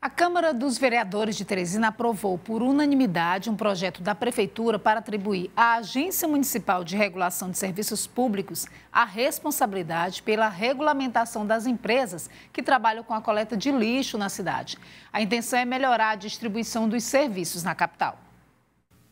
A Câmara dos Vereadores de Teresina aprovou por unanimidade um projeto da Prefeitura para atribuir à Agência Municipal de Regulação de Serviços Públicos a responsabilidade pela regulamentação das empresas que trabalham com a coleta de lixo na cidade. A intenção é melhorar a distribuição dos serviços na capital.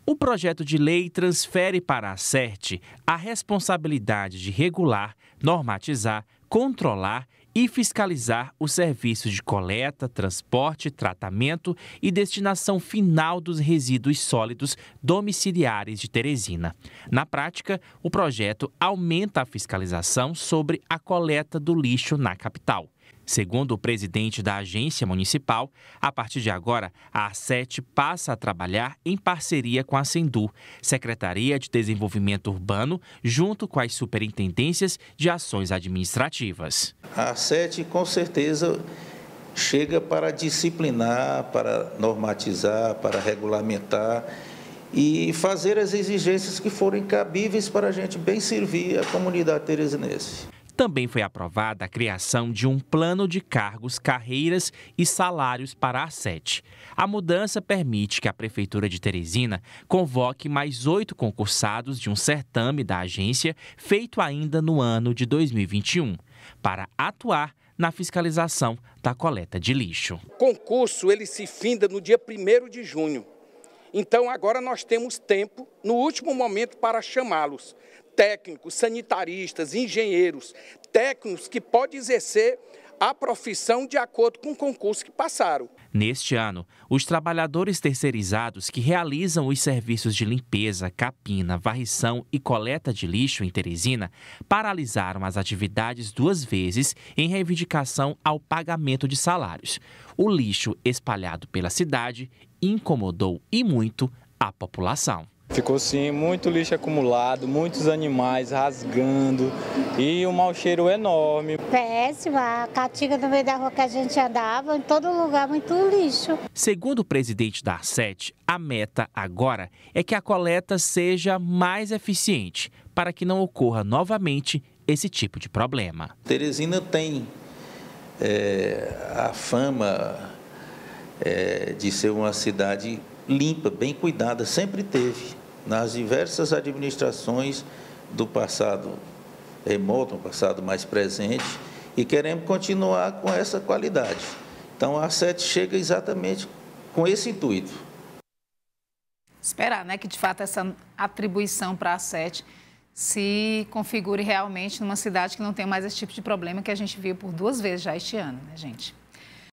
O projeto de lei transfere para a CERT a responsabilidade de regular, normatizar, controlar e fiscalizar os serviços de coleta, transporte, tratamento e destinação final dos resíduos sólidos domiciliares de Teresina. Na prática, o projeto aumenta a fiscalização sobre a coleta do lixo na capital. Segundo o presidente da agência municipal, a partir de agora, a Aset passa a trabalhar em parceria com a Sendu, Secretaria de Desenvolvimento Urbano, junto com as superintendências de ações administrativas. A Aset com certeza, chega para disciplinar, para normatizar, para regulamentar e fazer as exigências que forem cabíveis para a gente bem servir a comunidade teresinense. Também foi aprovada a criação de um plano de cargos, carreiras e salários para a sete. A mudança permite que a Prefeitura de Teresina convoque mais oito concursados de um certame da agência feito ainda no ano de 2021 para atuar na fiscalização da coleta de lixo. O concurso ele se finda no dia 1 de junho. Então agora nós temos tempo, no último momento, para chamá-los, técnicos, sanitaristas, engenheiros, técnicos que podem exercer a profissão de acordo com o concurso que passaram. Neste ano, os trabalhadores terceirizados que realizam os serviços de limpeza, capina, varrição e coleta de lixo em Teresina paralisaram as atividades duas vezes em reivindicação ao pagamento de salários. O lixo espalhado pela cidade incomodou e muito a população. Ficou sim, muito lixo acumulado, muitos animais rasgando e um mau cheiro enorme. Péssima, a catiga no meio da rua que a gente andava, em todo lugar muito lixo. Segundo o presidente da Arset, a meta agora é que a coleta seja mais eficiente para que não ocorra novamente esse tipo de problema. Teresina tem é, a fama é, de ser uma cidade limpa, bem cuidada, sempre teve nas diversas administrações do passado remoto, um passado mais presente, e queremos continuar com essa qualidade. Então, a sete chega exatamente com esse intuito. Esperar, né, que de fato essa atribuição para a sete se configure realmente numa cidade que não tem mais esse tipo de problema que a gente viu por duas vezes já este ano, né, gente?